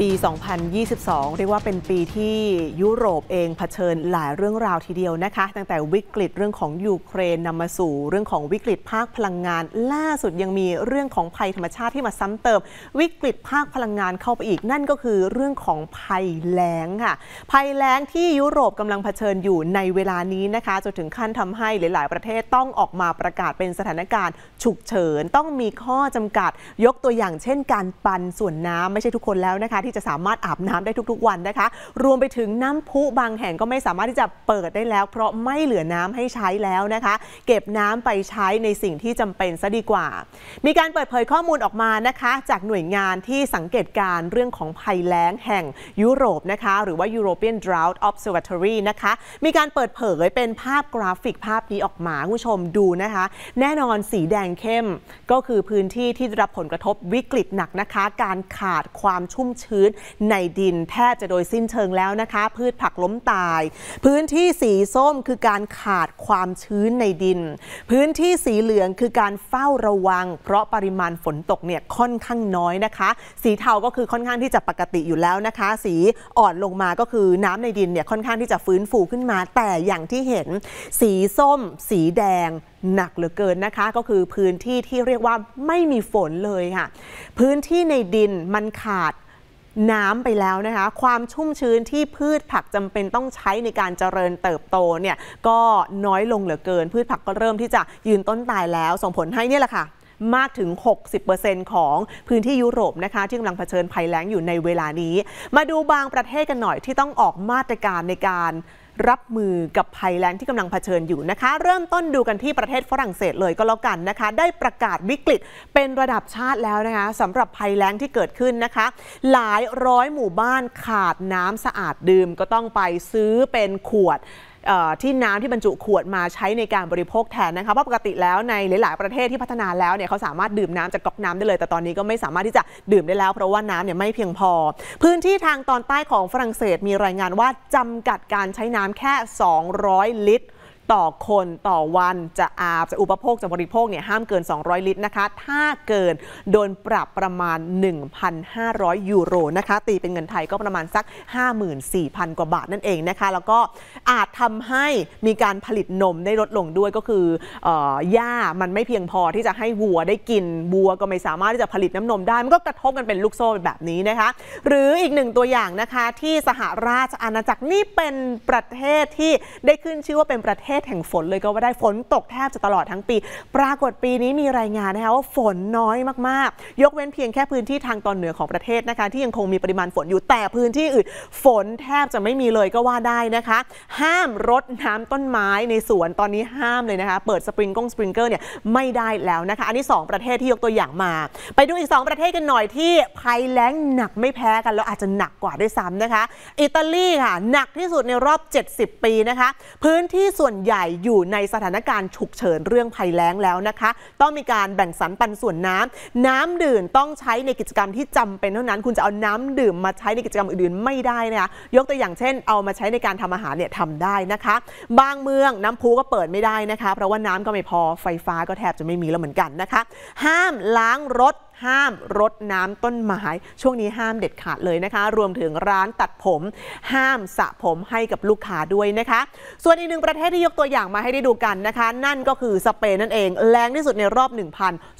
ปี 2022 เรียกว่าเป็นปีที่ยุโรปเองเผชิญหลายเรื่องราวทีเดียวนะคะ ตั้งแต่วิกฤตเรื่องของยูเครนนำมาสู่เรื่องของวิกฤตภาคพลังงาน ล่าสุดยังมีเรื่องของภัยธรรมชาติที่มาซ้ำเติมวิกฤตภาคพลังงานเข้าไปอีกนั่นก็คือเรื่องของภัยแล้งค่ะ ภัยแล้งที่ยุโรปกำลังเผชิญอยู่ในเวลานี้นะคะจนถึงขั้นทำให้หลายๆ ประเทศต้องออกมาประกาศเป็นสถานการณ์ ฉุกเฉินต้องมีข้อจำกัด ยกตัวอย่างเช่น การปันส่วนน้ำไม่ใช่ทุกคนแล้วนะคะที่ที่จะสามารถอาบน้ำได้ทุกๆ วันนะคะ รวมไปถึงน้ำพุบางแห่งก็ไม่สามารถที่จะเปิดได้แล้ว เพราะไม่เหลือน้ำให้ใช้แล้วนะคะ เก็บน้ำไปใช้ในสิ่งที่จำเป็นซะดีกว่า มีการเปิดเผยข้อมูลออกมานะคะ จากหน่วยงานที่สังเกตการเรื่องของภัยแล้งแห่งยุโรปนะคะ หรือว่า European Drought Observatory นะคะ มีการเปิดเผยเป็นภาพกราฟิกภาพนี้ออกมาคุณผู้ชมดูนะคะ แน่นอนสีแดงเข้มก็คือพื้นที่ที่รับผลกระทบวิกฤตหนักนะคะ การขาดความชุ่มชื้นชื้นในดินแทบจะโดยสิ้นเชิงแล้วนะคะ พืชผักล้มตาย พื้นที่สีส้มคือการขาดความชื้นในดิน พื้นที่สีเหลืองคือการเฝ้าระวัง เพราะปริมาณฝนตกเนี่ยค่อนข้างน้อยนะคะ สีเทาก็คือค่อนข้างที่จะปกติอยู่แล้วนะคะ สีอ่อนลงมาก็คือน้ำในดินเนี่ยค่อนข้างที่จะฟื้นฟูขึ้นมา แต่อย่างที่เห็น สีส้มสีแดงหนักเหลือเกินนะคะ ก็คือพื้นที่ที่เรียกว่าไม่มีฝนเลยค่ะ พื้นที่ในดินมันขาดน้ำไปแล้วนะคะ ความชุ่มชื้นที่พืชผักจำเป็นต้องใช้ในการเจริญเติบโตเนี่ยก็น้อยลงเหลือเกิน พืชผักก็เริ่มที่จะยืนต้นตายแล้วส่งผลให้เนี่ยแหละค่ะ มากถึง 60%ของพื้นที่ยุโรปนะคะ ที่กำลังเผชิญภัยแล้งอยู่ในเวลานี้ มาดูบางประเทศกันหน่อยที่ต้องออกมาตรการในการรับมือกับภัยแล้งที่กำลังเผชิญอยู่นะคะ เริ่มต้นดูกันที่ประเทศฝรั่งเศสเลยก็แล้วกันนะคะ ได้ประกาศวิกฤตเป็นระดับชาติแล้วนะคะสำหรับภัยแล้งที่เกิดขึ้นนะคะ หลายร้อยหมู่บ้านขาดน้ำสะอาดดื่มก็ต้องไปซื้อเป็นขวดที่น้ำที่บรรจุขวดมาใช้ในการบริโภคแทนนะคะ เพราะปกติแล้วในหลาย ๆ ประเทศที่พัฒนาแล้วเนี่ย เขาสามารถดื่มน้ำจากก๊อกน้ำได้เลย แต่ตอนนี้ก็ไม่สามารถที่จะดื่มได้แล้ว เพราะว่าน้ำเนี่ยไม่เพียงพอ พื้นที่ทางตอนใต้ของฝรั่งเศสมีรายงานว่าจำกัดการใช้น้ำแค่ 200 ลิตรต่อคนต่อวันจะอาบจะอุปโภค จะบริโภคเนี่ยห้ามเกิน 200 ลิตรนะคะถ้าเกินโดนปรับประมาณ 1,500 ยูโรนะคะตีเป็นเงินไทยก็ประมาณสัก54,000 กว่าบาทนั่นเองนะคะแล้วก็อาจทำให้มีการผลิตนมได้ลดลงด้วยก็คือหญ้ามันไม่เพียงพอที่จะให้วัวได้กินวัวก็ไม่สามารถที่จะผลิตน้ำนมได้ มันก็กระทบกันเป็นลูกโซ่แบบนี้นะคะ หรืออีกหนึ่งตัวอย่างนะคะที่สหราชอาณาจักรนี่เป็นประเทศที่ได้ขึ้นชื่อว่าเป็นประเทศศแห่งฝนเลยก็ว่าได้ฝนตกแทบจะตลอดทั้งปี ปรากฏปีนี้มีรายงานนะคะว่าฝนน้อยมาก ๆ ยกเว้นเพียงแค่พื้นที่ทางตอนเหนือของประเทศนะคะที่ยังคงมีปริมาณฝนอยู่แต่พื้นที่อื่น ฝนแทบจะไม่มีเลยก็ว่าได้นะคะ ห้ามรดน้ำต้นไม้ในสวนตอนนี้ห้ามเลยนะคะ เปิดสปริงกงสปริงเกอร์เนี่ยไม่ได้แล้วนะคะ อันนี้2ประเทศที่ยกตัวอย่างมาไปดูอีก 2 ประเทศกันหน่อยที่ภัยแล้งหนักไม่แพ้กันแล้วอาจจะหนักกว่าด้วยซ้ำนะคะอิตาลีค่ะหนักที่สุดในรอบ 70 ปีนะคะ พื้นที่ส่วนใหญ่ใหญ่อยู่ในสถานการณ์ฉุกเฉินเรื่องภัยแล้งแล้วนะคะ ต้องมีการแบ่งสรรปันส่วนน้ำน้ำดื่มต้องใช้ในกิจกรรมที่จำเป็นเท่านั้นคุณจะเอาน้ำดื่มมาใช้ในกิจกรรมอื่นๆไม่ได้นะคะยกตัวอย่างเช่น เอามาใช้ในการทำอาหารเนี่ยทำได้นะคะ บางเมืองน้ำพุก็เปิดไม่ได้นะคะเพราะว่าน้ำก็ไม่พอไฟฟ้าก็แทบจะไม่มีแล้วเหมือนกันนะคะ ห้ามล้างรถห้ามรดน้ำต้นไม้ช่วงนี้ห้ามเด็ดขาดเลยนะคะ รวมถึงร้านตัดผม ห้ามสระผมให้กับลูกค้าด้วยนะคะ ส่วนอีกหนึ่งประเทศที่ยกตัวอย่างมาให้ได้ดูกันนะคะ นั่นก็คือสเปนนั่นเอง แรงที่สุดในรอบ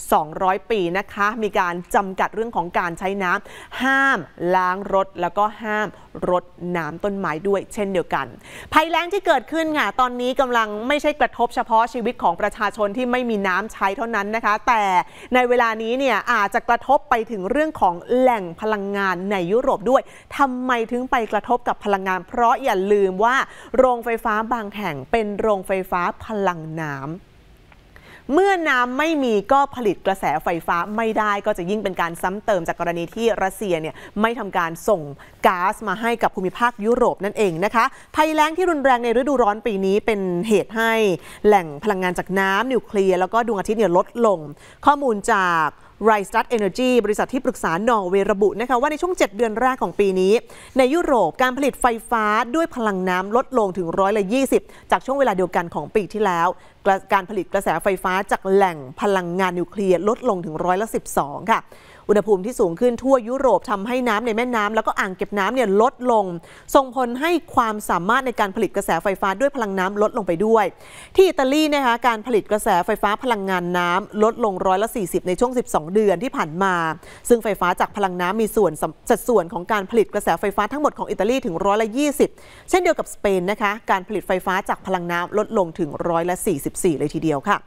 1,200 ปีนะคะ มีการจำกัดเรื่องของการใช้น้ำ ห้ามล้างรถแล้วก็ห้ามรดน้ำต้นไม้ด้วย เช่นเดียวกัน ภัยแล้งที่เกิดขึ้นค่ะตอนนี้กำลังไม่ใช่กระทบเฉพาะชีวิตของประชาชนที่ไม่มีน้ำใช้เท่านั้นนะคะ แต่ในเวลานี้เนี่ยอาจจะกระทบไปถึงเรื่องของแหล่งพลังงานในยุโรปด้วย ทำไมถึงไปกระทบกับพลังงาน เพราะอย่าลืมว่า โรงไฟฟ้าบางแห่งเป็นโรงไฟฟ้าพลังน้ำ เมื่อน้ำไม่มีก็ผลิตกระแสไฟฟ้าไม่ได้ก็จะยิ่งเป็นการซ้ำเติมจากกรณีที่รัสเซียเนี่ยไม่ทำการส่งก๊าซมาให้กับภูมิภาคยุโรปนั่นเองนะคะ ภัยแล้งที่รุนแรงในฤดูร้อนปีนี้เป็นเหตุให้แหล่งพลังงานจากน้ำนิวเคลียร์แล้วก็ดวงอาทิตย์เนี่ยลดลง ข้อมูลจากไรสตัตเอเนอร์จีบริษัทที่ปรึกษา นอร์เวย์ระบุนะคะว่าในช่วง 7 เดือนแรกของปีนี้ ในยุโรปการผลิตไฟฟ้าด้วยพลังน้ำลดลงถึงร้อยละยีจากช่วงเวลาเดียวกันของปีที่แล้ว การผลิตกระแสไฟฟ้าจากแหล่งพลังงานนิวเคลียร์ลดลงถึงร้อยละ12 ค่ะอุณหภูมิที่สูงขึ้นทั่วยุโรปทำให้น้ำในแม่น้ำแล้วก็อ่างเก็บน้ำเนี่ยลดลง ส่งผลให้ความสามารถในการผลิตกระแสไฟฟ้าด้วยพลังน้ำลดลงไปด้วย ที่อิตาลีนะคะการผลิตกระแสไฟฟ้าพลังงานน้ำ ลดลงร้อยละ 40 ในช่วง 12 เดือนที่ผ่านมา ซึ่งไฟฟ้าจากพลังน้ำมีส่วนสัดส่วนของการผลิตกระแสไฟฟ้าทั้งหมดของอิตาลีถึงร้อยละ20 เช่นเดียวกับสเปนนะคะการผลิตไฟฟ้าจากพลังน้ำลดลงถึงร้อยละ44เลยทีเดียวค่ะ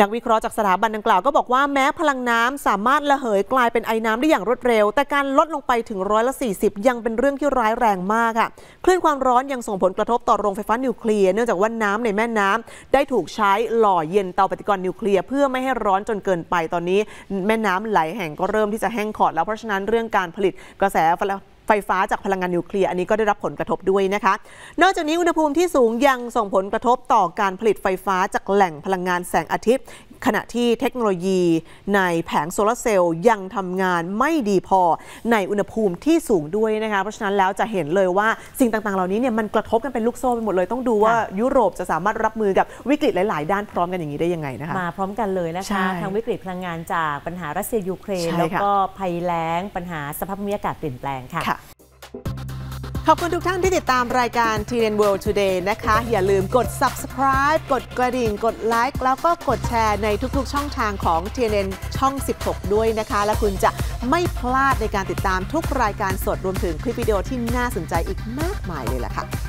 นักวิเคราะห์จากสถาบันดังกล่าวก็บอกว่าแม้พลังน้ำสามารถระเหยกลายเป็นไอน้ำได้อย่างรวดเร็ว แต่การลดลงไปถึงร้อยละ40 ยังเป็นเรื่องที่ร้ายแรงมากค่ะคลื่นความร้อนยังส่งผลกระทบต่อโรงไฟฟ้านิวเคลียร์เนื่องจากว่าน้ำในแม่น้ำ ได้ถูกใช้หล่อเย็นเตาปฏิกรณ์นิวเคลียร์เพื่อไม่ให้ร้อนจนเกินไปตอนนี้ แม่น้ำไหลแห่งก็เริ่มที่จะแห้งขอด แล้วเพราะฉะนั้นเรื่องการผลิตกระแสไฟฟ้าจากพลังงานนิวเคลียร์อันนี้ก็ได้รับผลกระทบด้วยนะคะ นอกจากนี้อุณหภูมิที่สูงยังส่งผลกระทบต่อการผลิตไฟฟ้าจากแหล่งพลังงานแสงอาทิตย์ ขณะที่เทคโนโลยี ในแผงโซลาเซลล์ยังทำงานไม่ดีพอในอุณหภูมิที่สูงด้วยนะคะเพราะฉะนั้นแล้วจะเห็นเลยว่าสิ่งต่างๆเหล่านี้เนี่ยมันกระทบกันเป็นลูกโซ่ไปหมดเลย ต้องดูว่ายุโรปจะสามารถรับมือกับวิกฤตหลายๆ ด้านพร้อมกันอย่างนี้ได้ยังไงนะคะมาพร้อมกันเลยนะคะทางวิกฤตพลังงานจากปัญหารัสเซียยูเครนแล้วก็ภัยแล้งปัญหาสภาพภูมิอากาศเปลี่ยนแปลงค่ะขอบคุณทุกท่านที่ติดตามรายการ t n World Today นะคะ อย่าลืมกด subscribe กดกระดิ่ง กดไลค์แล้วก็กดแชร์ในทุกๆ ช่องทางของ t n ช่อง 16 ด้วยนะคะ และคุณจะไม่พลาดในการติดตามทุกรายการสดรวมถึงคลิปวิดีโอที่น่าสนใจอีกมากมายเลยล่ะค่ะ